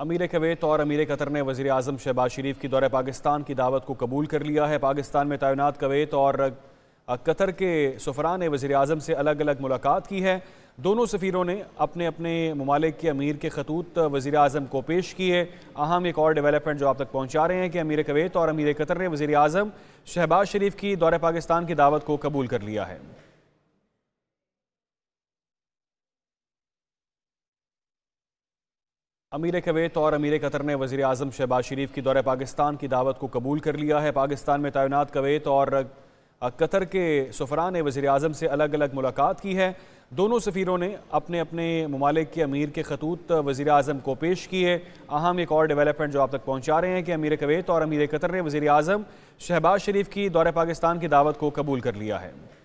अमीर कवेत और अमीर कतर ने वजी अजम शहबाज शरीफ की दौरे पाकिस्तान की दावत को कबूल कर लिया है पाकिस्तान में तैनात कवेत और कतर के सफरा ने वजी अजम से अलग अलग मुलाकात की है दोनों सफ़ीरों ने अपने अपने ममालिक के अमीर के खतूत वजी अजम को पेश किए अहम एक और डेवलपमेंट जो आप तक पहुँचा रहे हैं कि अमीर कवेत और अमीर कतर ने वजी अजम शहबाज शरीफ की दौरे पाकिस्तान की दावत को कबूल कर लिया है अमीर कवैत और अमीर कतर ने वजी अजम शहबाज शरीफ की दौरे पाकिस्तान की दावत को कबूल कर लिया है पाकिस्तान में तैनात कवेत और कतर के सफरा ने वजी अजम से अलग अलग मुलाकात की है दोनों सफ़ीरों ने अपने अपने ममालिक के अमीर के खतूत वज़ी अजम को पेश किए अहम एक और डेवलपमेंट जो आप तक पहुँचा रहे हैं कि अमीर कवैत और अमीर कतर ने वज़ी अजम शहबाज शरीफ की दौरे पाकिस्तान की दावत को कबूल कर लिया है